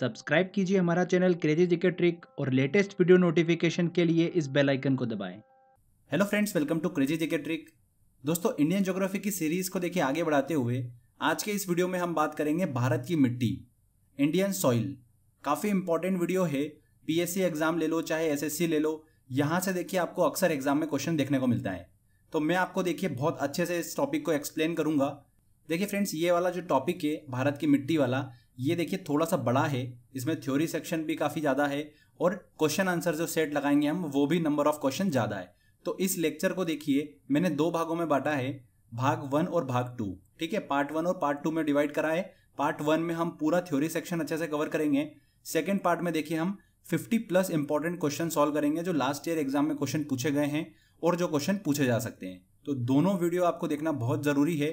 subscribe कीजिए हमारा channel crazy GK trick और लेटेस्ट वीडियो नोटिफिकेशन के लिए इस बेल आइकन को दबाएं hello friends welcome to crazy GK trick दोस्तों इंडियन ज्योग्राफी की सीरीज को देखिए आगे बढ़ाते हुए आज के इस वीडियो में हम बात करेंगे भारत की मिट्टी इंडियन सॉइल काफ़ी इंपॉर्टेंट वीडियो है पी एग्जाम ले लो चाहे एस ले लो यहाँ से देखिए आपको अक्सर एग्जाम में क्वेश्चन देखने को मिलता है तो मैं आपको देखिए बहुत अच्छे से इस टॉपिक को एक्सप्लेन करूंगा देखिए फ्रेंड्स ये वाला जो टॉपिक है भारत की मिट्टी वाला ये देखिए थोड़ा सा बड़ा है इसमें थ्योरी सेक्शन भी काफ़ी ज़्यादा है और क्वेश्चन आंसर जो सेट लगाएंगे हम वो भी नंबर ऑफ क्वेश्चन ज़्यादा है तो इस लेक्चर को देखिए मैंने दो भागों में बांटा है भाग वन और भाग टू ठीक है पार्ट वन और पार्ट टू में डिवाइड करा है पार्ट वन में हम पूरा थ्योरी सेक्शन अच्छे से कवर करेंगे सेकेंड पार्ट में देखिए हम fifty plus important question solve करेंगे जो लास्ट ईयर एग्जाम में क्वेश्चन पूछे गए हैं और जो क्वेश्चन पूछे जा सकते हैं तो दोनों वीडियो आपको देखना बहुत ज़रूरी है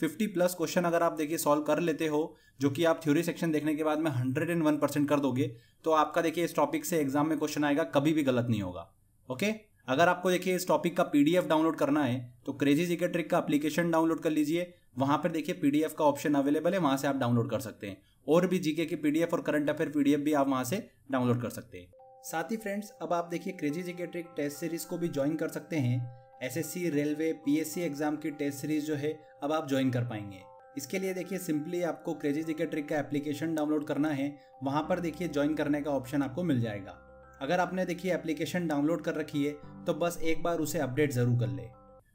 फिफ्टी प्लस क्वेश्चन अगर आप देखिए सॉल्व कर लेते हो जो कि आप थ्योरी सेक्शन देखने के बाद में हंड्रेड एंड वन परसेंट कर दोगे तो आपका देखिए इस टॉपिक से एग्जाम में क्वेश्चन आएगा कभी भी गलत नहीं होगा ओके अगर आपको देखिए इस टॉपिक का पीडीएफ डाउनलोड करना है तो क्रेजी जीके ट्रिक का एप्लीकेशन डाउनलोड कर लीजिए वहां पर देखिए पीडीएफ का ऑप्शन अवेलेबल है वहां से आप डाउनलोड कर सकते हैं और भी जीके की पीडीएफ और करंट अफेयर पीडीएफ भी आप वहां से डाउनलोड कर सकते हैं साथ ही फ्रेंड्स अब आप देखिए crazy GK trick test series को भी ज्वाइन कर सकते हैं एसएससी रेलवे पीएससी एग्जाम की टेस्ट सीरीज जो है अब आप ज्वाइन कर पाएंगे इसके लिए देखिए सिंपली आपको क्रेजी जीके ट्रिक का एप्लीकेशन डाउनलोड करना है वहां पर देखिए ज्वाइन करने का ऑप्शन आपको मिल जाएगा अगर आपने देखिए एप्लीकेशन डाउनलोड कर रखी है तो बस एक बार उसे अपडेट ज़रूर कर ले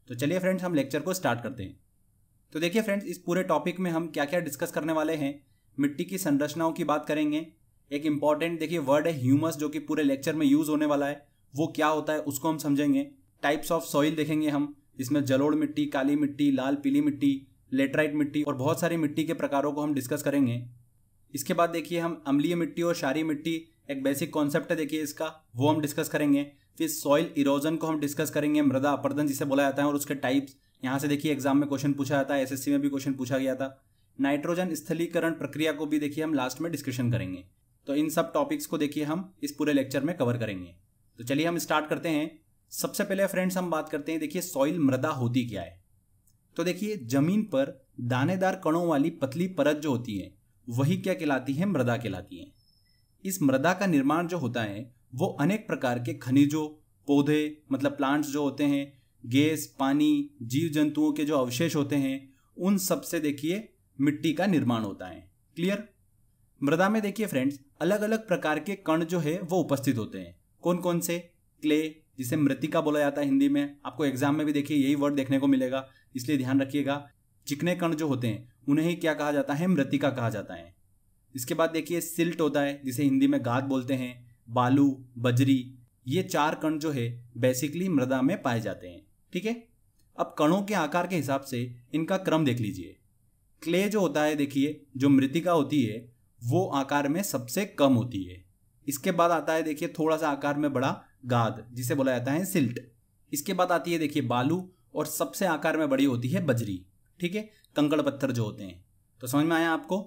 तो चलिए फ्रेंड्स हम लेक्चर को स्टार्ट करते हैं तो देखिए फ्रेंड्स इस पूरे टॉपिक में हम क्या क्या डिस्कस करने वाले हैं मिट्टी की संरचनाओं की बात करेंगे एक इम्पॉर्टेंट देखिए वर्ड है ह्यूमस जो कि पूरे लेक्चर में यूज़ होने वाला है वो क्या होता है उसको हम समझेंगे टाइप्स ऑफ सॉइल देखेंगे हम इसमें जलोड़ मिट्टी काली मिट्टी लाल पीली मिट्टी लेटराइट मिट्टी और बहुत सारी मिट्टी के प्रकारों को हम डिस्कस करेंगे इसके बाद देखिए हम अम्लीय मिट्टी और शारी मिट्टी एक बेसिक कॉन्सेप्ट है देखिए इसका वो हम डिस्कस करेंगे फिर सॉइल इरोजन को हम डिस्कस करेंगे मृदा अपर्दन जिसे बोला जाता है और उसके टाइप्स यहाँ से देखिए एग्जाम में क्वेश्चन पूछा जाता है एसएससी में भी क्वेश्चन पूछा गया था नाइट्रोजन स्थलीकरण प्रक्रिया को भी देखिए हम लास्ट में डिस्कशन करेंगे तो इन सब टॉपिक्स को देखिए हम इस पूरे लेक्चर में कवर करेंगे तो चलिए हम स्टार्ट करते हैं सबसे पहले फ्रेंड्स हम बात करते हैं देखिए सॉइल मृदा होती क्या है तो देखिए जमीन पर दानेदार कणों वाली पतली परत जो होती है वही क्या कहलाती है मृदा कहलाती है इस मृदा का निर्माण जो होता है वो अनेक प्रकार के खनिजों पौधे मतलब प्लांट्स जो होते हैं गैस पानी जीव जंतुओं के जो अवशेष होते हैं उन सब से देखिए मिट्टी का निर्माण होता है क्लियर मृदा में देखिए फ्रेंड्स अलग अलग प्रकार के कण जो है वो उपस्थित होते हैं कौन कौन से क्ले जिसे मृतिका बोला जाता है हिंदी में आपको एग्जाम में भी देखिए यही वर्ड देखने को मिलेगा इसलिए ध्यान रखिएगा चिकने कण जो होते हैं उन्हें ही क्या कहा जाता है मृतिका कहा जाता है इसके बाद देखिए सिल्ट होता है जिसे हिंदी में गाद बोलते हैं बालू बजरी ये चार कण जो है बेसिकली मृदा में पाए जाते हैं ठीक है अब कणों के आकार के हिसाब से इनका क्रम देख लीजिए क्ले जो होता है देखिए जो मृतिका होती है वो आकार में सबसे कम होती है इसके बाद आता है देखिए थोड़ा सा आकार में बड़ा गाद जिसे बोला जाता है सिल्ट इसके बाद आती है देखिए बालू और सबसे आकार में बड़ी होती है बजरी ठीक है कंकड़ पत्थर जो होते हैं तो समझ में आया आपको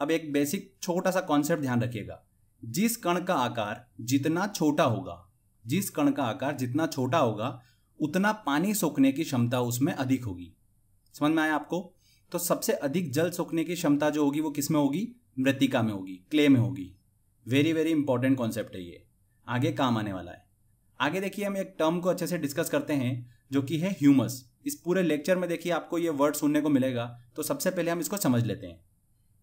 अब एक बेसिक छोटा सा कॉन्सेप्ट ध्यान रखिएगा जिस कण का आकार जितना छोटा होगा जिस कण का आकार जितना छोटा होगा उतना पानी सोखने की क्षमता उसमें अधिक होगी समझ में आया आपको तो सबसे अधिक जल सोखने की क्षमता जो होगी वो किस में होगी मृतिका में होगी क्ले में होगी वेरी वेरी इंपॉर्टेंट कॉन्सेप्ट है ये आगे काम आने वाला है आगे देखिए हम एक टर्म को अच्छे से डिस्कस करते हैं जो कि है ह्यूमस इस पूरे लेक्चर में देखिए आपको ये वर्ड सुनने को मिलेगा तो सबसे पहले हम इसको समझ लेते हैं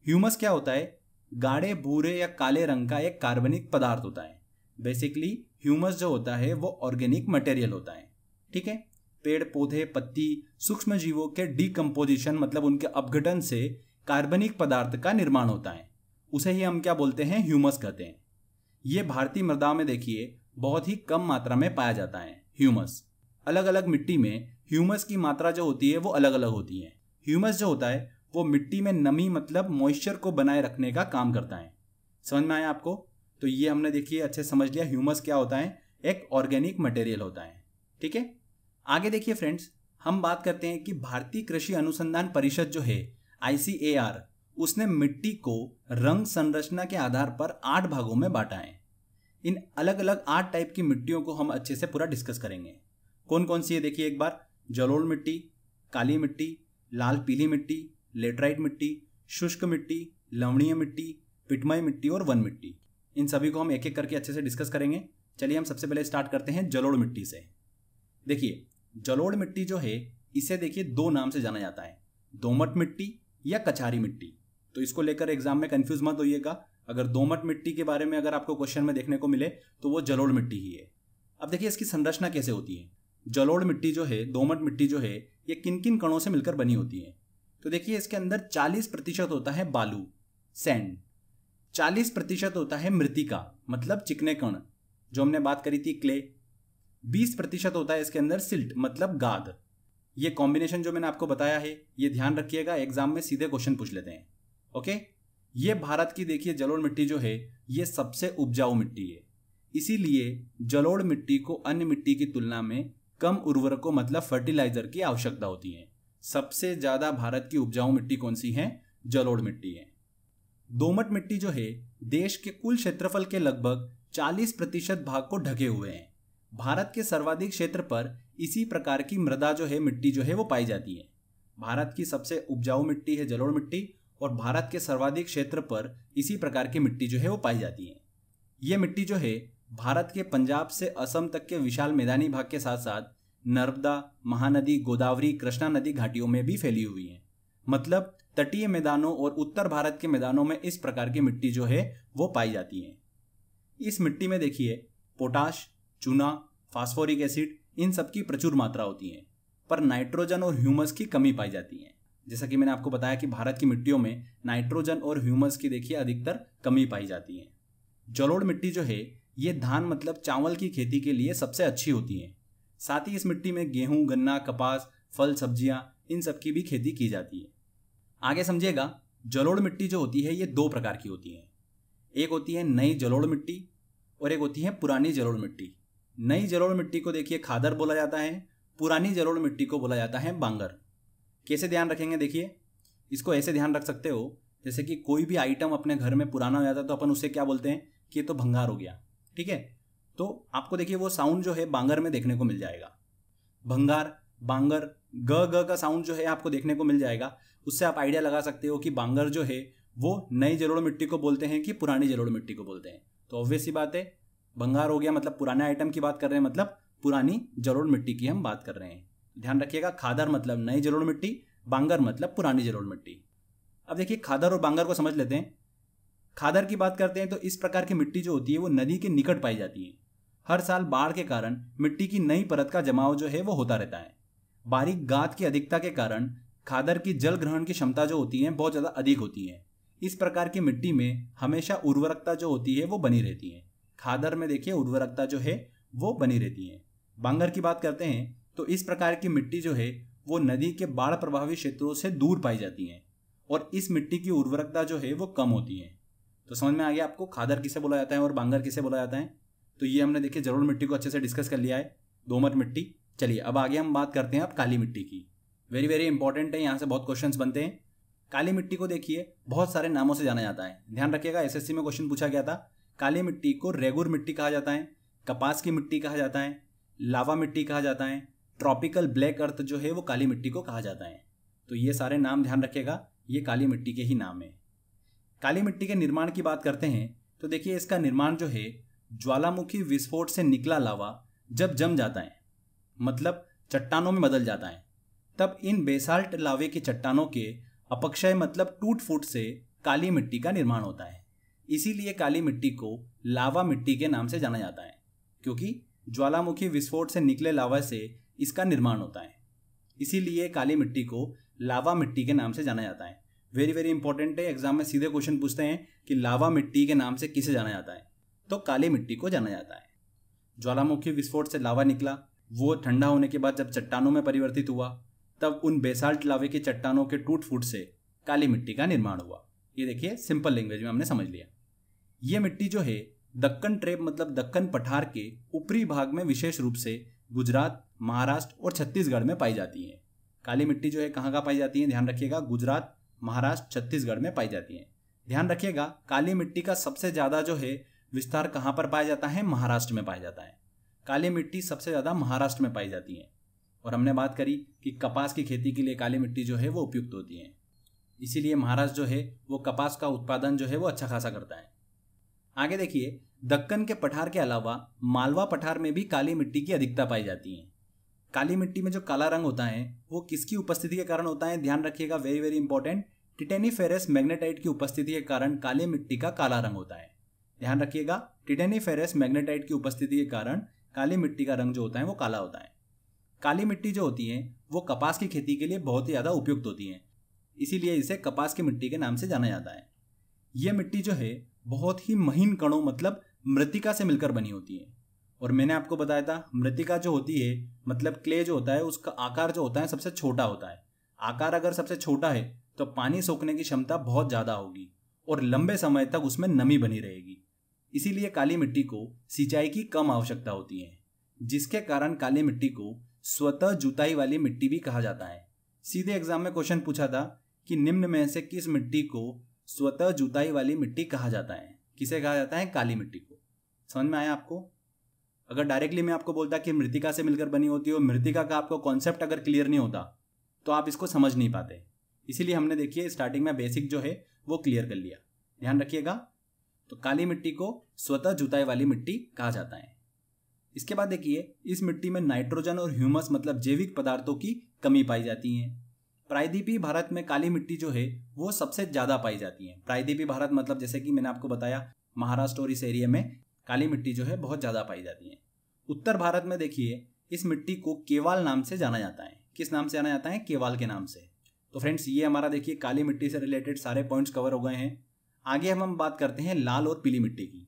ह्यूमस क्या होता है गाढ़े भूरे या काले रंग का एक कार्बनिक पदार्थ होता है बेसिकली ह्यूमस जो होता है वो ऑर्गेनिक मटेरियल होता है ठीक है पेड़ पौधे पत्ती सूक्ष्म जीवों के डिकम्पोजिशन मतलब उनके अपघटन से कार्बनिक पदार्थ का निर्माण होता है उसे ही हम क्या बोलते हैं ह्यूमस कहते हैं ये भारतीय मृदा में देखिए बहुत ही कम मात्रा में पाया जाता है ह्यूमस अलग अलग मिट्टी में ह्यूमस की मात्रा जो होती है वो अलग अलग होती है ह्यूमस जो होता है वो मिट्टी में नमी मतलब मॉइस्चर को बनाए रखने का काम करता है समझ में आया आपको तो ये हमने देखिए अच्छे समझ लिया ह्यूमस क्या होता है एक ऑर्गेनिक मटेरियल होता है ठीक है आगे देखिए फ्रेंड्स हम बात करते हैं कि भारतीय कृषि अनुसंधान परिषद जो है आईसीएआर उसने मिट्टी को रंग संरचना के आधार पर आठ भागों में बांटा है इन अलग अलग आठ टाइप की मिट्टियों को हम अच्छे से पूरा डिस्कस करेंगे कौन कौन सी है देखिए एक बार जलोल मिट्टी काली मिट्टी लाल पीली मिट्टी लेटराइट मिट्टी शुष्क मिट्टी लवणीय मिट्टी पिटमय मिट्टी और वन मिट्टी इन सभी को हम एक एक करके अच्छे से डिस्कस करेंगे चलिए हम सबसे पहले स्टार्ट करते हैं जलोड़ मिट्टी से देखिए जलोड़ मिट्टी जो है इसे देखिए दो नाम से जाना जाता है दोमट मिट्टी या कचहारी मिट्टी तो इसको लेकर एग्जाम में कन्फ्यूज मत होइएगा अगर दोमट मिट्टी के बारे में अगर आपको क्वेश्चन में देखने को मिले तो वो जलोड़ मिट्टी ही है अब देखिए इसकी संरचना कैसे होती है जलोड़ मिट्टी जो है दोमट मिट्टी जो है ये किन किन कणों से मिलकर बनी होती है तो देखिए इसके अंदर 40 प्रतिशत होता है बालू सैंड 40 प्रतिशत होता है मृतिका मतलब चिकने कण जो हमने बात करी थी क्ले 20 प्रतिशत होता है इसके अंदर सिल्ट मतलब गाद ये कॉम्बिनेशन जो मैंने आपको बताया है ये ध्यान रखिएगा एग्जाम में सीधे क्वेश्चन पूछ लेते हैं ओके ये भारत की देखिए जलोढ़ मिट्टी जो है ये सबसे उपजाऊ मिट्टी है इसीलिए जलोढ़ मिट्टी को अन्य मिट्टी की तुलना में कम उर्वरकों मतलब फर्टिलाइजर की आवश्यकता होती है सबसे ज्यादा भारत की उपजाऊ मिट्टी कौन सी है जलोढ़ मिट्टी है दोमट मिट्टी जो है देश के कुल क्षेत्रफल के लगभग 40 प्रतिशत भाग को ढके हुए हैं भारत के सर्वाधिक क्षेत्र पर इसी प्रकार की मृदा जो है मिट्टी जो है वो पाई जाती है भारत की सबसे उपजाऊ मिट्टी है जलोढ़ मिट्टी और भारत के सर्वाधिक क्षेत्र पर इसी प्रकार की मिट्टी जो है वो पाई जाती है ये मिट्टी जो है भारत के पंजाब से असम तक के विशाल मैदानी भाग के साथ साथ नर्मदा महानदी गोदावरी कृष्णा नदी घाटियों में भी फैली हुई है मतलब तटीय मैदानों और उत्तर भारत के मैदानों में इस प्रकार की मिट्टी जो है वो पाई जाती है इस मिट्टी में देखिए पोटाश चूना फास्फोरिक एसिड इन सब की प्रचुर मात्रा होती है पर नाइट्रोजन और ह्यूमस की कमी पाई जाती है जैसा कि मैंने आपको बताया कि भारत की मिट्टियों में नाइट्रोजन और ह्यूमस की देखिए अधिकतर कमी पाई जाती है जलोड़ मिट्टी जो है ये धान मतलब चावल की खेती के लिए सबसे अच्छी होती है साथ ही इस मिट्टी में गेहूं गन्ना कपास फल सब्जियां इन सब की भी खेती की जाती है आगे समझिएगा जलोड़ मिट्टी जो होती है ये दो प्रकार की होती है एक होती है नई जलोड़ मिट्टी और एक होती है पुरानी जलोड़ मिट्टी नई जलोड़ मिट्टी को देखिए खादर बोला जाता है पुरानी जलोड़ मिट्टी को बोला जाता है बांगर कैसे ध्यान रखेंगे देखिए इसको ऐसे ध्यान रख सकते हो जैसे कि कोई भी आइटम अपने घर में पुराना हो जाता है तो अपन उसे क्या बोलते हैं कि ये तो भंगार हो गया ठीक है तो आपको देखिए वो साउंड जो है बांगर में देखने को मिल जाएगा भंगार बांगर ग ग का साउंड जो है आपको देखने को मिल जाएगा उससे आप आइडिया लगा सकते हो कि बांगर जो है वो नई जलोड़ मिट्टी को बोलते हैं कि पुरानी जलोड़ मिट्टी को बोलते हैं तो ऑब्वियस ही बात है भंगार हो गया मतलब पुराने आइटम की बात कर रहे हैं मतलब पुरानी जलोड़ मिट्टी की हम बात कर रहे हैं ध्यान रखिएगा खादर मतलब नई जलोड़ मिट्टी बांगर मतलब पुरानी जलोड़ मिट्टी अब देखिए खादर और बांगर को समझ लेते हैं खादर की बात करते हैं तो इस प्रकार की मिट्टी जो होती है वो नदी के निकट पाई जाती है हर साल बाढ़ के कारण मिट्टी की नई परत का जमाव जो है वो होता रहता है बारीक गात की अधिकता के कारण खादर की जल ग्रहण की क्षमता जो होती है बहुत ज़्यादा अधिक होती है इस प्रकार की मिट्टी में हमेशा उर्वरकता जो होती है वो बनी रहती है खादर में देखिए उर्वरकता जो है वो बनी रहती है बांगर की बात करते हैं तो इस प्रकार की मिट्टी जो है वो नदी के बाढ़ प्रभावित क्षेत्रों से दूर पाई जाती है और इस मिट्टी की उर्वरकता जो है वो कम होती है तो समझ में आ गया आपको खादर किसे बोला जाता है और बांगर किसे बोला जाता है तो ये हमने देखिए जरूर मिट्टी को अच्छे से डिस्कस कर लिया है दोमट मिट्टी चलिए अब आगे हम बात करते हैं अब काली मिट्टी की वेरी वेरी इंपॉर्टेंट है यहाँ से बहुत क्वेश्चन बनते हैं काली मिट्टी को देखिए बहुत सारे नामों से जाना जाता है ध्यान रखिएगा एस में क्वेश्चन पूछा गया था काली मिट्टी को रेगुर मिट्टी कहा जाता है कपास की मिट्टी कहा जाता है लावा मिट्टी कहा जाता है ट्रॉपिकल ब्लैक अर्थ जो है वो काली मिट्टी को कहा जाता है तो ये सारे नाम ध्यान रखेगा ये काली मिट्टी के ही नाम है काली मिट्टी के निर्माण की बात करते हैं तो देखिए इसका निर्माण जो है ज्वालामुखी विस्फोट से निकला लावा जब जम जाता है मतलब चट्टानों में बदल जाता है तब इन बेसाल्ट लावे की चट्टानों के अपक्षय मतलब टूट फूट से काली मिट्टी का निर्माण होता है इसीलिए काली मिट्टी को लावा मिट्टी के नाम से जाना जाता है क्योंकि ज्वालामुखी विस्फोट से निकले लावा से इसका निर्माण होता है इसीलिए काली मिट्टी को लावा मिट्टी के नाम से जाना जाता है वेरी वेरी इंपॉर्टेंट है एग्जाम में सीधे क्वेश्चन पूछते हैं कि लावा मिट्टी के नाम से किसे जाना जाता है तो काली मिट्टी को जाना जाता है ज्वालामुखी विस्फोट से लावा निकला वो ठंडा होने के बाद जब चट्टानों में परिवर्तित हुआ तब उन बेसाल्ट लावे की चट्टानों के टूट फूट से काली मिट्टी का निर्माण हुआ ये देखिए सिंपल लैंग्वेज में हमने समझ लिया ये मिट्टी जो है दक्कन ट्रेप मतलब दक्कन पठार के ऊपरी भाग में विशेष रूप से गुजरात महाराष्ट्र और छत्तीसगढ़ में पाई जाती हैं काली मिट्टी जो है कहाँ कहाँ पाई जाती है ध्यान रखिएगा गुजरात महाराष्ट्र छत्तीसगढ़ में पाई जाती हैं ध्यान रखिएगा काली मिट्टी का सबसे ज़्यादा जो है विस्तार कहाँ पर पाया जाता है महाराष्ट्र में पाया जाता है काली मिट्टी सबसे ज़्यादा महाराष्ट्र में पाई जाती है और हमने बात करी कि कपास की खेती के लिए काली मिट्टी जो है वो उपयुक्त होती है इसीलिए महाराष्ट्र जो है वो कपास का उत्पादन जो है वो अच्छा खासा करता है आगे देखिए दक्कन के पठार के अलावा मालवा पठार में भी काली मिट्टी की अधिकता पाई जाती है काली मिट्टी में जो काला रंग होता है वो किसकी उपस्थिति के कारण होता है ध्यान रखिएगा very very important titaniferous magnetite की उपस्थिति के कारण काली मिट्टी का काला रंग होता है ध्यान रखिएगा टिटेनी फेरेस मैग्नेटाइट की उपस्थिति के कारण काली मिट्टी का रंग जो होता है वो काला होता है काली मिट्टी जो होती है वो कपास की खेती के लिए बहुत ही ज़्यादा उपयुक्त होती है इसीलिए इसे कपास की मिट्टी के नाम से जाना जाता है यह मिट्टी जो है बहुत ही महीन कणों मतलब मृतिका से मिलकर बनी होती है और मैंने आपको बताया था मृतिका जो होती है मतलब क्ले जो होता है उसका आकार जो होता है सबसे छोटा होता है आकार अगर सबसे छोटा है तो पानी सोखने की क्षमता बहुत ज़्यादा होगी और लंबे समय तक उसमें नमी बनी रहेगी इसीलिए काली मिट्टी को सिंचाई की कम आवश्यकता होती है जिसके कारण काली मिट्टी को स्वतः जुताई वाली मिट्टी भी कहा जाता है सीधे एग्जाम में क्वेश्चन पूछा था कि निम्न में से किस मिट्टी को स्वतः जुताई वाली मिट्टी कहा जाता है किसे कहा जाता है काली मिट्टी को समझ में आया आपको अगर डायरेक्टली मैं आपको बोलता कि मृतिका से मिलकर बनी होती हो मृतिका का आपको कॉन्सेप्ट अगर क्लियर नहीं होता तो आप इसको समझ नहीं पाते इसीलिए हमने देखिए स्टार्टिंग में बेसिक जो है वो क्लियर कर लिया ध्यान रखिएगा तो काली मिट्टी को स्वतः जुताई वाली मिट्टी कहा जाता है इसके बाद देखिए इस मिट्टी में नाइट्रोजन और ह्यूमस मतलब जैविक पदार्थों की कमी पाई जाती है प्रायद्वीपी भारत में काली मिट्टी जो है वो सबसे ज्यादा पाई जाती है प्रायद्वीपी भारत मतलब जैसे कि मैंने आपको बताया महाराष्ट्र और इस एरिया में काली मिट्टी जो है बहुत ज़्यादा पाई जाती है उत्तर भारत में देखिए इस मिट्टी को केवाल नाम से जाना जाता है किस नाम से जाना जाता है केवाल के नाम से तो फ्रेंड्स ये हमारा देखिए काली मिट्टी से रिलेटेड सारे पॉइंट्स कवर हो गए हैं आगे हम हम बात करते हैं लाल और पीली मिट्टी की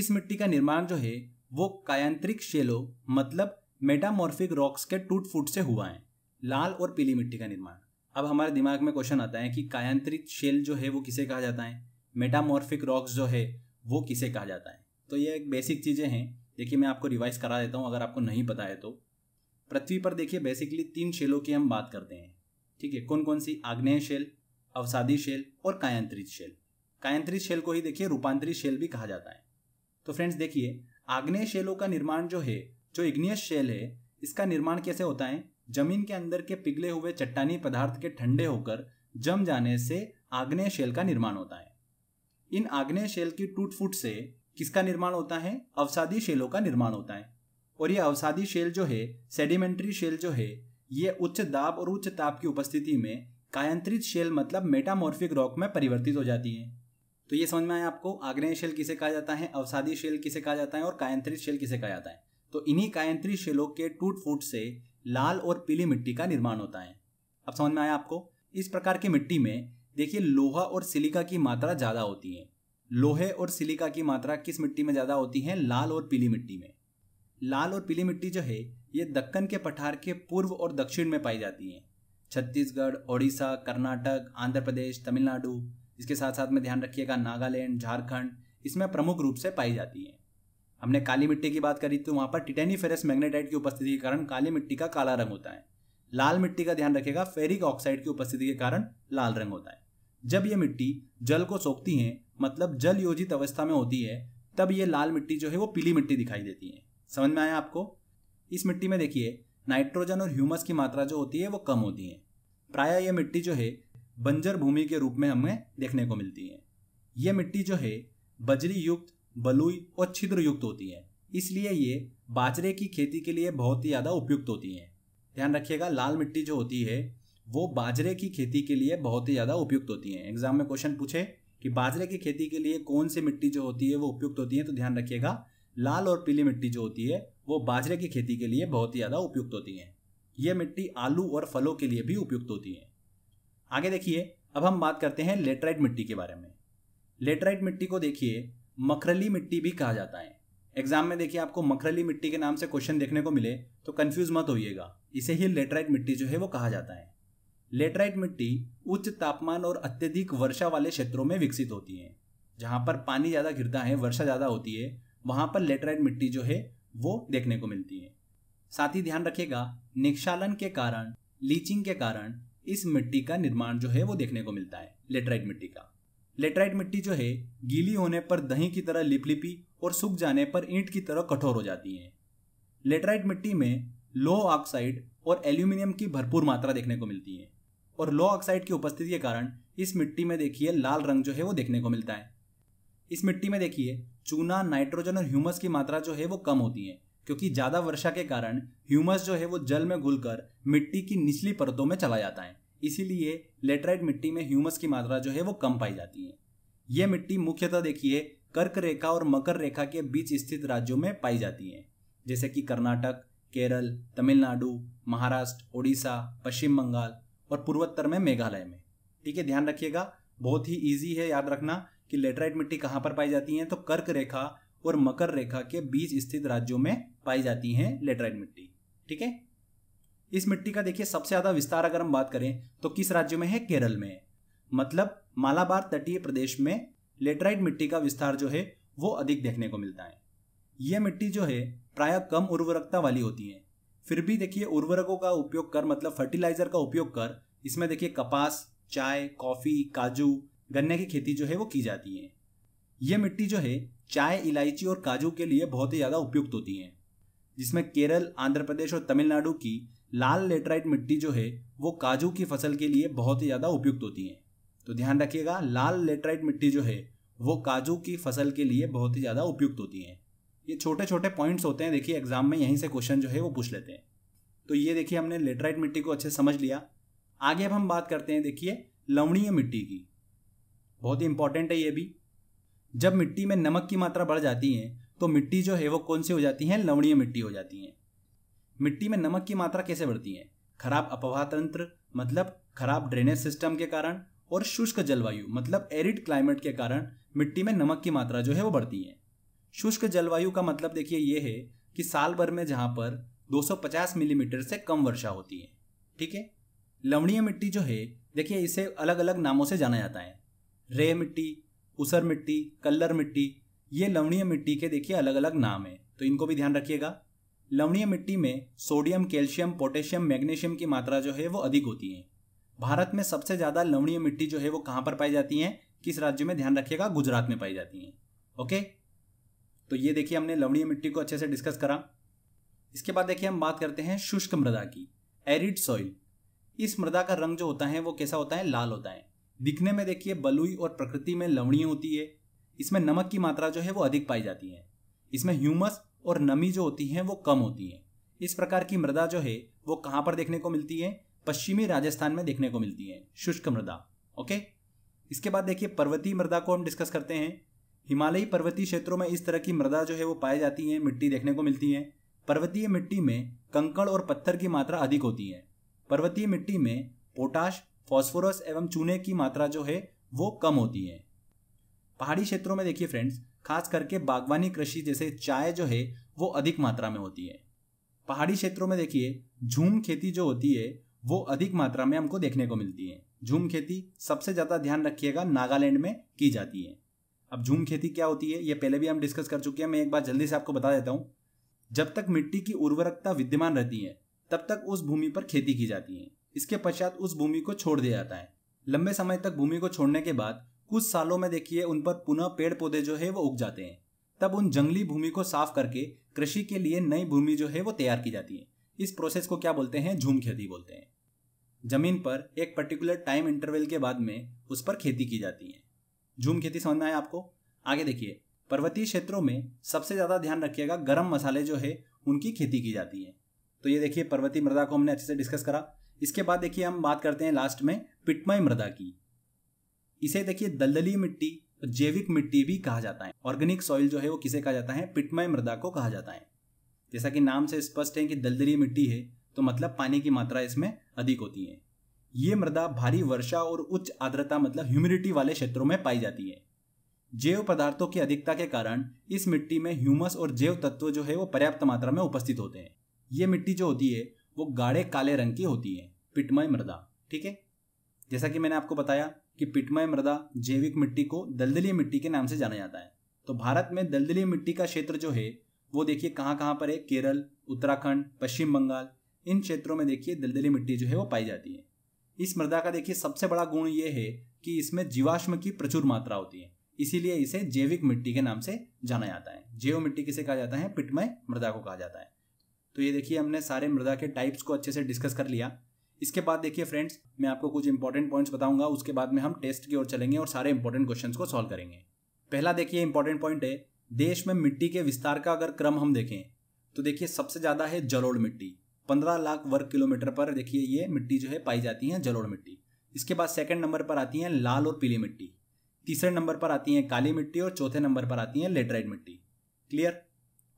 इस मिट्टी का निर्माण जो है वो कायांत्रिक शेलो मतलब मेटामॉर्फिक रॉक्स के टूट फूट से हुआ है लाल और पीली मिट्टी का निर्माण अब हमारे दिमाग में क्वेश्चन आता है कि कायांत्रिक शेल जो है वो किसे कहा जाता है मेटामॉर्फिक रॉक्स जो है वो किसे कहा जाता है तो ये एक बेसिक चीज़ें हैं देखिए मैं आपको रिवाइज करा देता हूँ अगर आपको नहीं पता है तो पृथ्वी पर देखिए बेसिकली तीन शेलों की हम बात करते हैं ठीक है कौन कौन सी आग्नेय शेल अवसादी शेल और कायांत्रित शेल कायांत्रित शेल को ही देखिए रूपांतरित शेल भी कहा जाता है तो फ्रेंड्स देखिए आग्नेय शेलों का निर्माण जो है जो इग्नियस शेल है इसका निर्माण कैसे होता है जमीन के अंदर के पिघले हुए चट्टानी पदार्थ के ठंडे होकर जम जाने से आग्नेय शेल का निर्माण होता है इन आग्नेय शेल की टूट फूट से किसका निर्माण होता है अवसादी शेलों का निर्माण होता है और ये अवसादी शेल जो है सेडिमेंट्री शेल जो है ये उच्च दाब और उच्च ताप की उपस्थिति में कायंत्रित शेल मतलब मेटामॉर्फिक रॉक में परिवर्तित हो जाती है तो ये समझ में आया आपको आग्नेय शेल किसे कहा जाता है अवसादी शेल किसे कहा जाता है और कायंत्रित शेल किसे कहा जाता है तो इन्हीं कायंत्रित शेलों के टूट फूट से लाल और पीली मिट्टी का निर्माण होता है अब समझ में आया आपको इस प्रकार की मिट्टी में देखिए लोहा और सिलिका की मात्रा ज़्यादा होती है लोहे और सिलिका की मात्रा किस मिट्टी में ज़्यादा होती है लाल और पीली मिट्टी में लाल और पीली मिट्टी जो है ये दक्कन के पठार के पूर्व और दक्षिण में पाई जाती है छत्तीसगढ़ ओडिशा कर्नाटक आंध्र प्रदेश तमिलनाडु इसके साथ साथ में ध्यान रखिएगा नागालैंड झारखंड इसमें प्रमुख रूप से पाई जाती है हमने काली मिट्टी की बात करी तो वहाँ पर फेरस मैग्नेटाइट की उपस्थिति के कारण काली मिट्टी का काला रंग होता है लाल मिट्टी का ध्यान रखिएगा फेरिक ऑक्साइड की उपस्थिति के कारण लाल रंग होता है जब ये मिट्टी जल को सोखती हैं मतलब जल योजित अवस्था में होती है तब ये लाल मिट्टी जो है वो पीली मिट्टी दिखाई देती है समझ में आया आपको इस मिट्टी में देखिए नाइट्रोजन और ह्यूमस की मात्रा जो होती है वो कम होती है प्राय ये मिट्टी जो है बंजर भूमि के रूप में हमें देखने को मिलती है ये मिट्टी जो है बजरी युक्त बलुई और छिद्र युक्त होती है इसलिए ये बाजरे की खेती के लिए बहुत ही ज़्यादा उपयुक्त होती है ध्यान रखिएगा लाल मिट्टी जो होती है वो बाजरे की खेती के लिए बहुत ही ज़्यादा उपयुक्त होती है एग्जाम में क्वेश्चन पूछे कि बाजरे की खेती के लिए कौन सी मिट्टी जो होती है वो उपयुक्त होती है तो ध्यान रखिएगा लाल और पीली मिट्टी जो होती है वो बाजरे की खेती के लिए बहुत ही ज़्यादा उपयुक्त होती है ये मिट्टी आलू और फलों के लिए भी उपयुक्त होती है आगे देखिए अब हम बात करते हैं लेटराइट मिट्टी के बारे में लेटराइट मिट्टी को देखिए मखरली मिट्टी भी कहा जाता है एग्जाम में देखिए आपको मखरली मिट्टी के नाम से क्वेश्चन देखने को मिले तो कन्फ्यूज मत होइएगा इसे ही लेटराइट मिट्टी जो है वो कहा जाता है लेटराइट मिट्टी उच्च तापमान और अत्यधिक वर्षा वाले क्षेत्रों में विकसित होती है जहाँ पर पानी ज़्यादा गिरता है वर्षा ज़्यादा होती है वहाँ पर लेटराइट मिट्टी जो है वो देखने को मिलती है साथ ही ध्यान रखिएगा निक्षालन के कारण लीचिंग के कारण इस मिट्टी का निर्माण जो है वो देखने को मिलता है लेटराइट मिट्टी का लेटराइट मिट्टी जो है गीली होने पर दही की तरह लिपलिपी और सूख जाने पर ईंट की तरह कठोर हो जाती है लेटराइट मिट्टी में लो ऑक्साइड और एल्यूमिनियम की भरपूर मात्रा देखने को मिलती है और लो ऑक्साइड की उपस्थिति के कारण इस मिट्टी में देखिए लाल रंग जो है वो देखने को मिलता है इस मिट्टी में देखिए चूना नाइट्रोजन और ह्यूमस की मात्रा जो है वो कम होती है क्योंकि ज़्यादा वर्षा के कारण ह्यूमस जो है वो जल में घुलकर मिट्टी की निचली परतों में चला जाता है इसीलिए लेटराइट मिट्टी में ह्यूमस की मात्रा जो है वो कम पाई जाती है यह मिट्टी मुख्यतः देखिए कर्क रेखा और मकर रेखा के बीच स्थित राज्यों में पाई जाती है जैसे कि कर्नाटक केरल तमिलनाडु महाराष्ट्र ओडिशा पश्चिम बंगाल और पूर्वोत्तर में मेघालय में ठीक है ध्यान रखिएगा बहुत ही ईजी है याद रखना कि लेटराइट मिट्टी कहाँ पर पाई जाती है तो कर्क रेखा और मकर रेखा के बीच स्थित राज्यों में पाई जाती है लेटराइट मिट्टी ठीक है इस मिट्टी का देखिए सबसे ज्यादा विस्तार अगर हम बात करें तो किस राज्य में है केरल में मतलब मालाबार तटीय प्रदेश में लेटराइट मिट्टी का विस्तार जो है वो अधिक देखने को मिलता है यह मिट्टी जो है प्राय कम उर्वरकता वाली होती है फिर भी देखिए उर्वरकों का उपयोग कर मतलब फर्टिलाइजर का उपयोग कर इसमें देखिए कपास चाय कॉफ़ी काजू गन्ने की खेती जो है वो की जाती है ये मिट्टी जो है चाय इलायची और काजू के लिए बहुत ही ज़्यादा उपयुक्त होती है जिसमें केरल आंध्र प्रदेश और तमिलनाडु की लाल लेटराइट मिट्टी जो है वो काजू की फसल के लिए बहुत ही ज़्यादा उपयुक्त होती है तो ध्यान रखिएगा लाल लेटराइट मिट्टी जो है वो काजू की फसल के लिए बहुत ही ज़्यादा उपयुक्त होती है ये छोटे छोटे पॉइंट्स होते हैं देखिए एग्जाम में यहीं से क्वेश्चन जो है वो पूछ लेते हैं तो ये देखिए हमने लेटराइट मिट्टी को अच्छे समझ लिया आगे अब हम बात करते हैं देखिए लवणीय मिट्टी की बहुत ही इंपॉर्टेंट है ये भी जब मिट्टी में नमक की मात्रा बढ़ जाती है तो मिट्टी जो है वो कौन सी हो जाती है लवणीय मिट्टी हो जाती है मिट्टी में नमक की मात्रा कैसे बढ़ती है खराब अपवाह तंत्र मतलब खराब ड्रेनेज सिस्टम के कारण और शुष्क जलवायु मतलब एरिड क्लाइमेट के कारण मिट्टी में नमक की मात्रा जो है वो बढ़ती है शुष्क जलवायु का मतलब देखिए ये है कि साल भर में जहां पर 250 मिलीमीटर से कम वर्षा होती है ठीक है लवणीय मिट्टी जो है देखिए इसे अलग अलग नामों से जाना जाता है रे मिट्टी उसर मिट्टी कल्लर मिट्टी ये लवणीय मिट्टी के देखिए अलग अलग नाम है तो इनको भी ध्यान रखिएगा लवणीय मिट्टी में सोडियम कैल्शियम पोटेशियम मैग्नीशियम की मात्रा जो है वो अधिक होती है भारत में सबसे ज़्यादा लवणीय मिट्टी जो है वो कहाँ पर पाई जाती है किस राज्य में ध्यान रखिएगा गुजरात में पाई जाती है ओके तो ये देखिए हमने लवणीय मिट्टी को अच्छे से डिस्कस करा इसके बाद देखिए हम बात करते हैं शुष्क मृदा की एरिड सॉइल इस मृदा का रंग जो होता है वो कैसा होता है लाल होता है दिखने में देखिए बलुई और प्रकृति में लवणीय होती है इसमें नमक की मात्रा जो है वो अधिक पाई जाती है इसमें ह्यूमस और नमी जो होती है वो कम होती है इस प्रकार की मृदा जो है वो कहाँ पर देखने को मिलती है पश्चिमी राजस्थान में देखने को मिलती है शुष्क मृदा ओके इसके बाद देखिए पर्वतीय मृदा को हम डिस्कस करते हैं हिमालयी पर्वतीय क्षेत्रों में इस तरह की मृदा जो है वो पाई जाती है मिट्टी देखने को मिलती है पर्वतीय मिट्टी में कंकड़ और पत्थर की मात्रा अधिक होती है पर्वतीय मिट्टी में पोटाश फॉस्फोरस एवं चूने की मात्रा जो है वो कम होती है पहाड़ी क्षेत्रों में देखिए फ्रेंड्स खास करके बागवानी कृषि जैसे चाय जो है वो अधिक मात्रा में होती है पहाड़ी क्षेत्रों में देखिए झूम खेती जो होती है वो अधिक मात्रा में हमको देखने को मिलती है झूम खेती सबसे ज़्यादा ध्यान रखिएगा नागालैंड में की जाती है अब झूम खेती क्या होती है ये पहले भी हम डिस्कस कर चुके हैं मैं एक बार जल्दी से आपको बता देता हूँ जब तक मिट्टी की उर्वरकता विद्यमान रहती है तब तक उस भूमि पर खेती की जाती है इसके पश्चात उस भूमि को छोड़ दिया जाता है लंबे समय तक भूमि को छोड़ने के बाद कुछ सालों में देखिए उन पर पुनः पेड़ पौधे जो है वो उग जाते हैं तब उन जंगली भूमि को साफ करके कृषि के लिए नई भूमि जो है वो तैयार की जाती है इस प्रोसेस को क्या बोलते हैं झूम खेती बोलते हैं जमीन पर एक पर्टिकुलर टाइम इंटरवल के बाद में उस पर खेती की जाती है झूम खेती समझ में आया आपको आगे देखिए पर्वतीय क्षेत्रों में सबसे ज़्यादा ध्यान रखिएगा गर्म मसाले जो है उनकी खेती की जाती है तो ये देखिए पर्वतीय मृदा को हमने अच्छे से डिस्कस करा इसके बाद देखिए हम बात करते हैं लास्ट में पिटमय मृदा की इसे देखिए दलदली मिट्टी जैविक मिट्टी भी कहा जाता है ऑर्गेनिक सॉइल जो है वो किसे कहा जाता है पिटमय मृदा को कहा जाता है जैसा कि नाम से स्पष्ट है कि दलदली मिट्टी है तो मतलब पानी की मात्रा इसमें अधिक होती है ये मृदा भारी वर्षा और उच्च आर्द्रता मतलब ह्यूमिडिटी वाले क्षेत्रों में पाई जाती है जैव पदार्थों की अधिकता के कारण इस मिट्टी में ह्यूमस और जैव तत्व जो है वो पर्याप्त मात्रा में उपस्थित होते हैं ये मिट्टी जो होती है वो गाढ़े काले रंग की होती है पिटमय मृदा ठीक है जैसा कि मैंने आपको बताया कि पिटमय मृदा जैविक मिट्टी को दलदली मिट्टी के नाम से जाना जाता है तो भारत में दलदली मिट्टी का क्षेत्र जो है वो देखिए कहाँ कहाँ पर है केरल उत्तराखंड पश्चिम बंगाल इन क्षेत्रों में देखिए दलदली मिट्टी जो है वो पाई जाती है इस मृदा का देखिए सबसे बड़ा गुण ये है कि इसमें जीवाश्म की प्रचुर मात्रा होती है इसीलिए इसे जैविक मिट्टी के नाम से जाना जाता है जैव मिट्टी किसे कहा जाता है पिटमय मृदा को कहा जाता है तो ये देखिए हमने सारे मृदा के टाइप्स को अच्छे से डिस्कस कर लिया इसके बाद देखिए फ्रेंड्स मैं आपको कुछ इंपॉर्टेंट पॉइंट्स बताऊंगा उसके बाद में हम टेस्ट की ओर चलेंगे और सारे इंपॉर्टेंट क्वेश्चन को सॉल्व करेंगे पहला देखिए इंपॉर्टेंट पॉइंट है देश में मिट्टी के विस्तार का अगर क्रम हम देखें तो देखिए सबसे ज़्यादा है जलोड़ मिट्टी पंद्रह लाख वर्ग किलोमीटर पर देखिए ये मिट्टी जो है पाई जाती है जलोड़ मिट्टी इसके बाद सेकंड नंबर पर आती हैं लाल और पीली मिट्टी तीसरे नंबर पर आती हैं काली मिट्टी और चौथे नंबर पर आती हैं लेटराइट मिट्टी क्लियर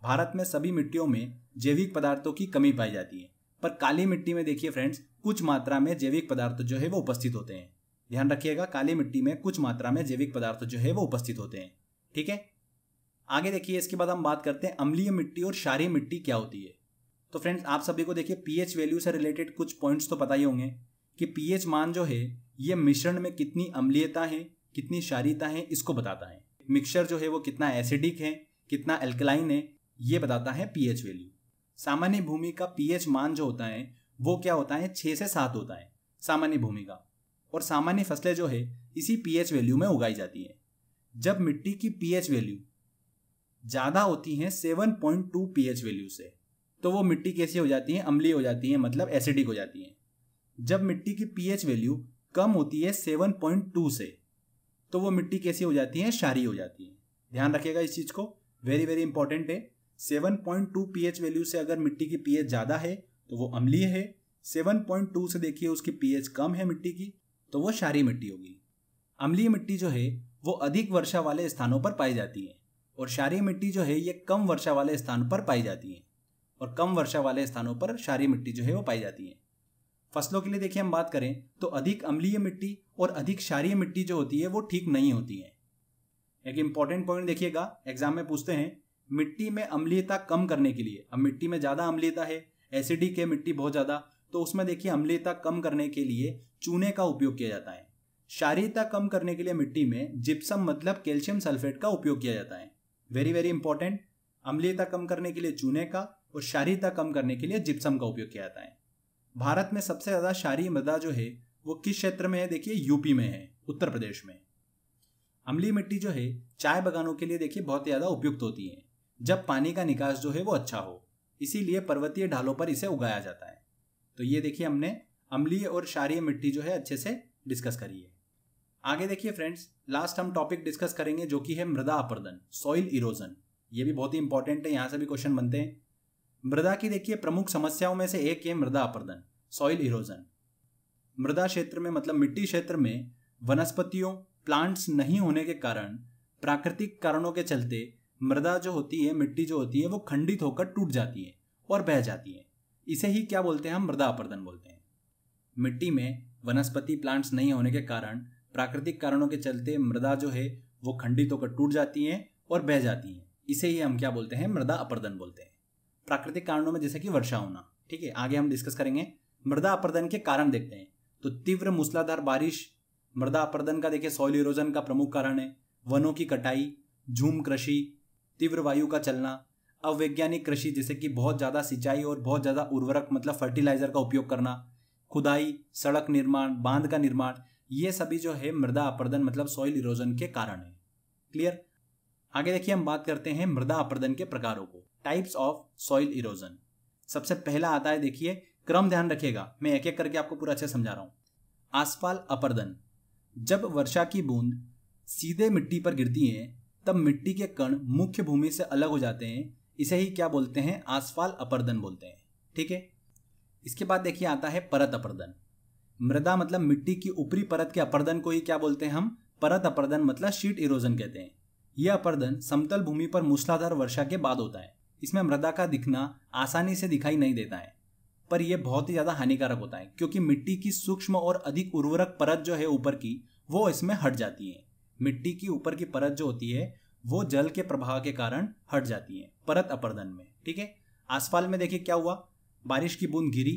भारत में सभी मिट्टियों में जैविक पदार्थों की कमी पाई जाती है पर काली मिट्टी में देखिए फ्रेंड्स कुछ मात्रा में जैविक पदार्थ जो है वो उपस्थित होते हैं ध्यान रखिएगा काली मिट्टी में कुछ मात्रा में जैविक पदार्थ जो है वो उपस्थित होते हैं ठीक है आगे देखिए इसके बाद हम बात करते हैं अम्लीय मिट्टी और क्षारीय मिट्टी क्या होती है तो फ्रेंड्स आप सभी को देखिए पीएच वैल्यू से रिलेटेड कुछ पॉइंट्स तो पता ही होंगे कि पीएच मान जो है ये मिश्रण में कितनी अम्लीयता है कितनी क्षारीयता है इसको बताता है मिक्सचर जो है वो कितना एसिडिक है कितना एल्कलाइन है ये बताता है पीएच वैल्यू सामान्य भूमि का पीएच मान जो होता है वो क्या होता है छः से सात होता है सामान्य भूमि का और सामान्य फसलें जो है इसी पीएच वैल्यू में उगाई जाती है जब मिट्टी की पीएच वैल्यू ज़्यादा होती है seven point two pH value से तो वो मिट्टी कैसी हो जाती है अम्लीय हो जाती है मतलब एसिडिक हो जाती है जब मिट्टी की पीएच वैल्यू कम होती है टू से तो वो मिट्टी कैसी हो जाती है शारी हो जाती है ध्यान रखिएगा इस चीज़ को वेरी वेरी इंपॉर्टेंट है 7.2 पीएच वैल्यू से अगर मिट्टी की पीएच ज़्यादा है तो वो अम्लीय है 7.2 से देखिए उसकी पीएच कम है मिट्टी की तो वो शारी मिट्टी होगी अम्लीय मिट्टी जो है वो अधिक वर्षा वाले स्थानों पर पाई जाती है और शारी मिट्टी जो है ये कम वर्षा वाले स्थान पर पाई जाती है और कम वर्षा वाले स्थानों पर क्षारीय मिट्टी जो है वो पाई जाती है फसलों के लिए देखिए हम बात करें तो अधिक अम्लीय मिट्टी और अधिक क्षारीय मिट्टी जो होती है वो ठीक नहीं होती है एक इंपॉर्टेंट पॉइंट देखिएगा एग्जाम में पूछते हैं मिट्टी में अम्लीयता कम करने के लिए अब मिट्टी में ज़्यादा अम्लीयता है एसिडिक है मिट्टी बहुत ज़्यादा तो उसमें देखिए अम्लीयता कम करने के लिए चूने का उपयोग किया जाता है क्षारीयता कम करने के लिए मिट्टी में जिप्सम मतलब कैल्शियम सल्फेट का उपयोग किया जाता है वेरी वेरी इंपॉर्टेंट अम्लीयता कम करने के लिए चूने का और क्षारीयता कम करने के लिए जिप्सम का उपयोग किया जाता है भारत में सबसे ज़्यादा क्षारीय मृदा जो है वो किस क्षेत्र में है देखिए यूपी में है उत्तर प्रदेश में अम्लीय मिट्टी जो है चाय बगानों के लिए देखिए बहुत ज़्यादा उपयुक्त होती है जब पानी का निकास जो है वो अच्छा हो इसीलिए पर्वतीय ढालों पर इसे उगाया जाता है तो ये देखिए हमने अम्लीय और क्षारीय मिट्टी जो है अच्छे से डिस्कस करी है आगे देखिए फ्रेंड्स लास्ट हम टॉपिक डिस्कस करेंगे जो कि है मृदा अपरदन सॉइल इरोजन ये भी बहुत ही इंपॉर्टेंट है यहाँ से भी क्वेश्चन बनते हैं मृदा की देखिए प्रमुख समस्याओं में से एक है मृदा अपरदन सॉइल इरोजन मृदा क्षेत्र में मतलब मिट्टी क्षेत्र में वनस्पतियों प्लांट्स नहीं होने के कारण प्राकृतिक कारणों के चलते मृदा जो होती है मिट्टी जो होती है वो खंडित होकर टूट जाती है और बह जाती है इसे ही क्या बोलते हैं हम मृदा अपरदन बोलते हैं मिट्टी में वनस्पति प्लांट्स नहीं होने के कारण प्राकृतिक कारणों के चलते मृदा जो है वो खंडित होकर टूट जाती है और बह जाती है इसे ही हम क्या बोलते हैं मृदा अपरदन बोलते हैं प्राकृतिक कारणों में जैसे कि वर्षा होना ठीक है आगे हम डिस्कस करेंगे मृदा अपरदन के कारण देखते हैं तो तीव्र मूसलाधार बारिश मृदा अपरदन का देखिए सॉइल इरोजन का प्रमुख कारण है वनों की कटाई झूम कृषि तीव्र वायु का चलना अवैज्ञानिक कृषि जैसे कि बहुत ज़्यादा सिंचाई और बहुत ज़्यादा उर्वरक मतलब फर्टिलाइजर का उपयोग करना खुदाई सड़क निर्माण बांध का निर्माण ये सभी जो है मृदा अपरदन मतलब सॉइल इरोजन के कारण है क्लियर आगे देखिए हम बात करते हैं मृदा अपरदन के प्रकारों को टाइप्स ऑफ सॉइल इरोजन सबसे पहला आता है देखिए क्रम ध्यान रखिएगा मैं एक एक करके आपको पूरा अच्छे समझा रहा हूँ आसपाल अपर्दन जब वर्षा की बूंद सीधे मिट्टी पर गिरती है तब मिट्टी के कण मुख्य भूमि से अलग हो जाते हैं इसे ही क्या बोलते हैं आसपाल अपर्दन बोलते हैं ठीक है इसके बाद देखिए आता है परत अपर्दन मृदा मतलब मिट्टी की ऊपरी परत के अपर्दन को ही क्या बोलते हैं हम परत अपर्दन मतलब शीट इरोजन कहते हैं यह अपर्दन समतल भूमि पर मूसलाधार वर्षा के बाद होता है इसमें मृदा का दिखना आसानी से दिखाई नहीं देता है पर यह बहुत ही ज़्यादा हानिकारक होता है क्योंकि मिट्टी की सूक्ष्म और अधिक उर्वरक परत जो है ऊपर की वो इसमें हट जाती है मिट्टी की ऊपर की परत जो होती है वो जल के प्रभाव के कारण हट जाती है परत अपर्दन में ठीक है आसपाल में देखिए क्या हुआ बारिश की बूंद गिरी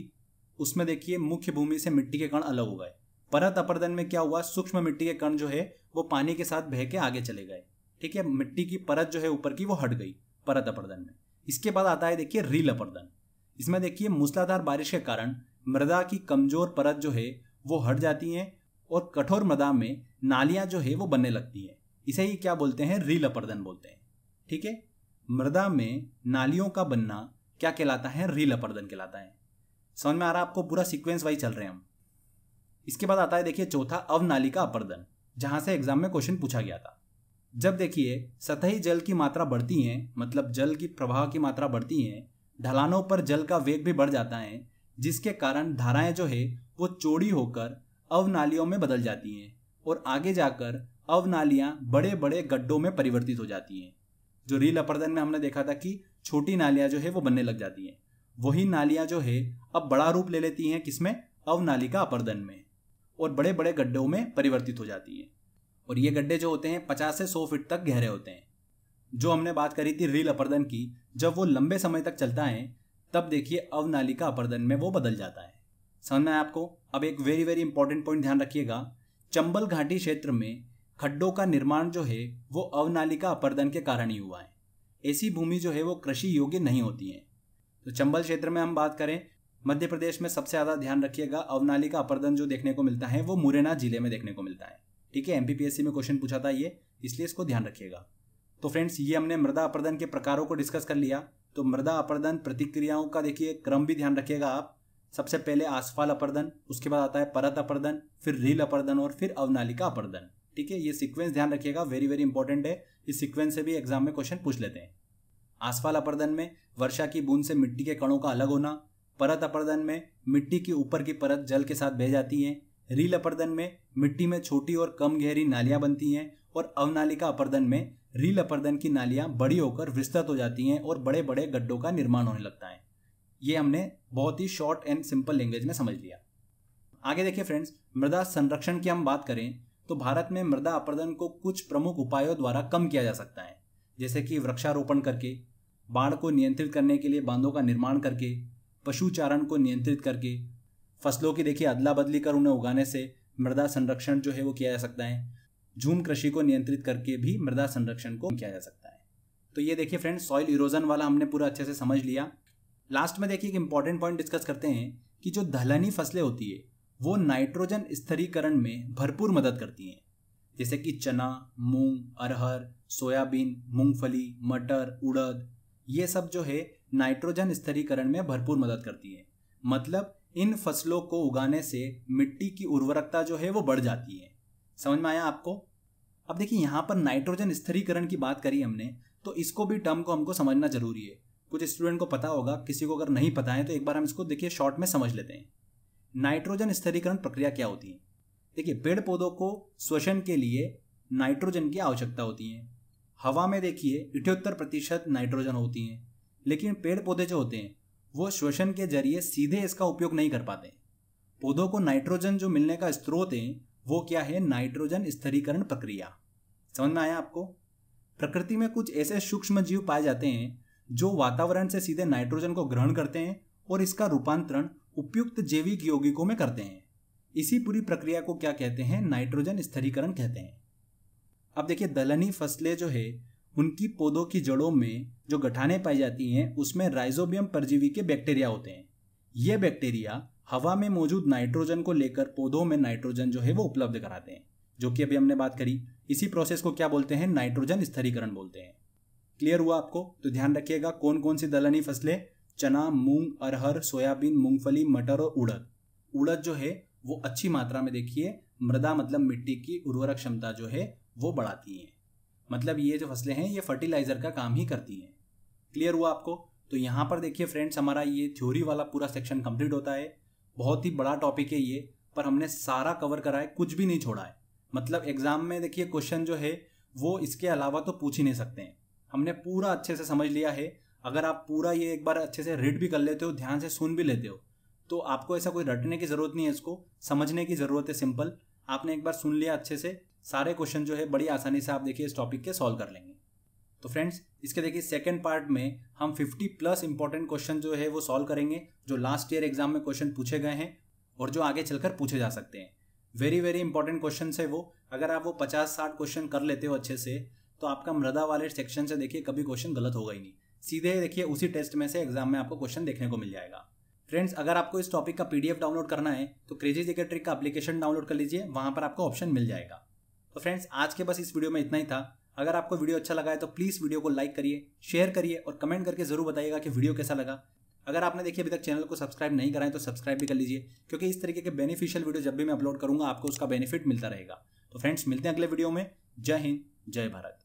उसमें देखिए मुख्य भूमि से मिट्टी के कण अलग हो गए परत अपर्दन में क्या हुआ सूक्ष्म मिट्टी के कण जो है वो पानी के साथ बह के आगे चले गए ठीक है मिट्टी की परत जो है ऊपर की वो हट गई परत अपर्दन में इसके बाद आता है देखिए रील अपरदन इसमें देखिए मूसलाधार बारिश के कारण मृदा की कमजोर परत जो है वो हट जाती है और कठोर मृदा में नालियां जो है वो बनने लगती हैं इसे ही क्या बोलते हैं रील अपरदन बोलते हैं ठीक है मृदा में नालियों का बनना क्या कहलाता है रील अपरदन कहलाता है समझ में आ रहा है आपको पूरा सिक्वेंस वाइज चल रहे हैं हम इसके बाद आता है देखिए चौथा अवनाली का अपर्दन जहां से एग्जाम में क्वेश्चन पूछा गया था जब देखिए सतही जल की मात्रा बढ़ती है मतलब जल की प्रवाह की मात्रा बढ़ती है ढलानों पर जल का वेग भी बढ़ जाता है जिसके कारण धाराएं जो है वो चौड़ी होकर अवनालियों में बदल जाती हैं और आगे जाकर अवनालियाँ बड़े बड़े गड्ढों में परिवर्तित हो जाती हैं जो रील अपर्दन में हमने देखा था कि छोटी नालियाँ जो है वो बनने लग जाती हैं वही नालियाँ जो है अब बड़ा रूप ले लेती हैं किसमें अवनालिका अपर्दन में और बड़े बड़े गड्ढों में परिवर्तित हो जाती हैं और ये गड्ढे जो होते हैं पचास से सौ फीट तक गहरे होते हैं जो हमने बात करी थी रील अपर्दन की जब वो लंबे समय तक चलता है तब देखिए अवनालिका का अपर्दन में वो बदल जाता है समझना है आपको अब एक वेरी वेरी इंपॉर्टेंट पॉइंट ध्यान रखिएगा चंबल घाटी क्षेत्र में खड्डों का निर्माण जो है वो अवनालिका का अपर्दन के कारण ही हुआ है ऐसी भूमि जो है वो कृषि योग्य नहीं होती है तो चंबल क्षेत्र में हम बात करें मध्य प्रदेश में सबसे ज़्यादा ध्यान रखिएगा अवनालिका अपर्दन जो देखने को मिलता है वो मुरैना जिले में देखने को मिलता है ठीक है एमपीपीएससी में क्वेश्चन पूछा था ये इसलिए इसको ध्यान रखिएगा तो फ्रेंड्स ये हमने मृदा अपर्दन के प्रकारों को डिस्कस कर लिया तो मृदा अपर्दन प्रतिक्रियाओं का देखिए क्रम भी ध्यान रखिएगा आप सबसे पहले आसफाल अपर्दन उसके बाद आता है परत अपर्दन फिर रील अपर्दन और फिर अवनालिका अपर्दन ठीक है ये सीक्वेंस ध्यान रखिएगा वेरी वेरी इंपॉर्टेंट है इस सीक्वेंस से भी एग्जाम में क्वेश्चन पूछ लेते हैं आसफाल अपर्दन में वर्षा की बूंद से मिट्टी के कणों का अलग होना परत अपर्दन में मिट्टी की ऊपर की परत जल के साथ बह जाती है रील अपर्दन में मिट्टी में छोटी और कम गहरी नालियां बनती हैं और अवनालिका अपर्दन में रील अपर्दन की नालियां बड़ी होकर विस्तृत हो जाती हैं और बड़े बड़े गड्ढों का निर्माण होने लगता है ये हमने बहुत ही शॉर्ट एंड सिंपल लैंग्वेज में समझ लिया आगे देखिए फ्रेंड्स मृदा संरक्षण की हम बात करें तो भारत में मृदा अपर्दन को कुछ प्रमुख उपायों द्वारा कम किया जा सकता है जैसे कि वृक्षारोपण करके बाढ़ को नियंत्रित करने के लिए बांधों का निर्माण करके पशुचारण को नियंत्रित करके फसलों की देखिए अदला बदली कर उन्हें उगाने से मृदा संरक्षण जो है वो किया जा सकता है झूम कृषि को नियंत्रित करके भी मृदा संरक्षण को किया जा सकता है तो ये देखिए फ्रेंड सॉइल इरोजन वाला हमने पूरा अच्छे से समझ लिया लास्ट में देखिए एक इंपॉर्टेंट पॉइंट डिस्कस करते हैं कि जो दलहनी फसलें होती है वो नाइट्रोजन स्थरीकरण में भरपूर मदद करती हैं जैसे कि चना मूंग अरहर सोयाबीन मूंगफली मटर उड़द ये सब जो है नाइट्रोजन स्थरीकरण में भरपूर मदद करती है मतलब इन फसलों को उगाने से मिट्टी की उर्वरकता जो है वो बढ़ जाती है समझ में आया आपको अब देखिए यहाँ पर नाइट्रोजन स्थिरीकरण की बात करी हमने तो इसको भी टर्म को हमको समझना जरूरी है कुछ स्टूडेंट को पता होगा किसी को अगर नहीं पता है तो एक बार हम इसको देखिए शॉर्ट में समझ लेते हैं नाइट्रोजन स्थिरीकरण प्रक्रिया क्या होती है देखिए पेड़ पौधों को श्वसन के लिए नाइट्रोजन की आवश्यकता होती है हवा में देखिए इठहत्तर प्रतिशत नाइट्रोजन होती है लेकिन पेड़ पौधे जो होते हैं वो श्वसन के जरिए सीधे इसका उपयोग नहीं कर पाते पौधों को नाइट्रोजन जो मिलने का स्रोत है वो क्या है नाइट्रोजन स्थिरीकरण प्रक्रिया समझ में आया आपको प्रकृति में कुछ ऐसे सूक्ष्म जीव पाए जाते हैं जो वातावरण से सीधे नाइट्रोजन को ग्रहण करते हैं और इसका रूपांतरण उपयुक्त जैविक यौगिकों में करते हैं इसी पूरी प्रक्रिया को क्या कहते हैं नाइट्रोजन स्थिरीकरण कहते हैं अब देखिए दलहनी फसलें जो है उनकी पौधों की जड़ों में जो गठाने पाई जाती हैं उसमें राइजोबियम परजीवी के बैक्टीरिया होते हैं ये बैक्टीरिया हवा में मौजूद नाइट्रोजन को लेकर पौधों में नाइट्रोजन जो है वो उपलब्ध कराते हैं जो कि अभी हमने बात करी इसी प्रोसेस को क्या बोलते हैं नाइट्रोजन स्थरीकरण बोलते हैं क्लियर हुआ आपको तो ध्यान रखिएगा कौन कौन सी दलहनी फसलें चना मूंग अरहर सोयाबीन मूंगफली मटर और उड़द उड़द जो है वो अच्छी मात्रा में देखिए मृदा मतलब मिट्टी की उर्वरक क्षमता जो है वो बढ़ाती है मतलब ये जो फसलें हैं ये फर्टिलाइज़र का काम ही करती हैं क्लियर हुआ आपको तो यहाँ पर देखिए फ्रेंड्स हमारा ये थ्योरी वाला पूरा सेक्शन कंप्लीट होता है बहुत ही बड़ा टॉपिक है ये पर हमने सारा कवर करा है कुछ भी नहीं छोड़ा है मतलब एग्जाम में देखिए क्वेश्चन जो है वो इसके अलावा तो पूछ ही नहीं सकते हैं हमने पूरा अच्छे से समझ लिया है अगर आप पूरा ये एक बार अच्छे से रीड भी कर लेते हो ध्यान से सुन भी लेते हो तो आपको ऐसा कोई रटने की ज़रूरत नहीं है इसको समझने की ज़रूरत है सिंपल आपने एक बार सुन लिया अच्छे से सारे क्वेश्चन जो है बड़ी आसानी से आप देखिए इस टॉपिक के सॉल्व कर लेंगे तो फ्रेंड्स इसके देखिए सेकेंड पार्ट में हम 50 प्लस इंपॉर्टेंट क्वेश्चन जो है वो सॉल्व करेंगे जो लास्ट ईयर एग्जाम में क्वेश्चन पूछे गए हैं और जो आगे चलकर पूछे जा सकते हैं वेरी वेरी इंपॉर्टेंट क्वेश्चन है वो अगर आप वो पचास साठ क्वेश्चन कर लेते हो अच्छे से तो आपका मृदा वाले सेक्शन से देखिए कभी क्वेश्चन गलत होगा ही नहीं सीधे देखिए उसी टेस्ट में से एग्जाम में आपको क्वेश्चन देखने को मिल जाएगा फ्रेंड्स अगर आपको इस टॉपिक का पीडीएफ डाउनलोड करना है तो क्रेजी जिकेट्रिक का एप्लीकेशन डाउनलोड कर लीजिए वहां पर आपको ऑप्शन मिल जाएगा तो फ्रेंड्स आज के बस इस वीडियो में इतना ही था अगर आपको वीडियो अच्छा लगा है तो प्लीज़ वीडियो को लाइक करिए शेयर करिए और कमेंट करके ज़रूर बताइएगा कि वीडियो कैसा लगा अगर आपने देखिए अभी तक चैनल को सब्सक्राइब नहीं कराएं तो सब्सक्राइब भी कर लीजिए क्योंकि इस तरीके के बेनिफिशियल वीडियो जब भी मैं अपलोड करूंगा आपको उसका बेनिफिट मिलता रहेगा तो फ्रेंड्स मिलते हैं अगले वीडियो में जय हिंद जय भारत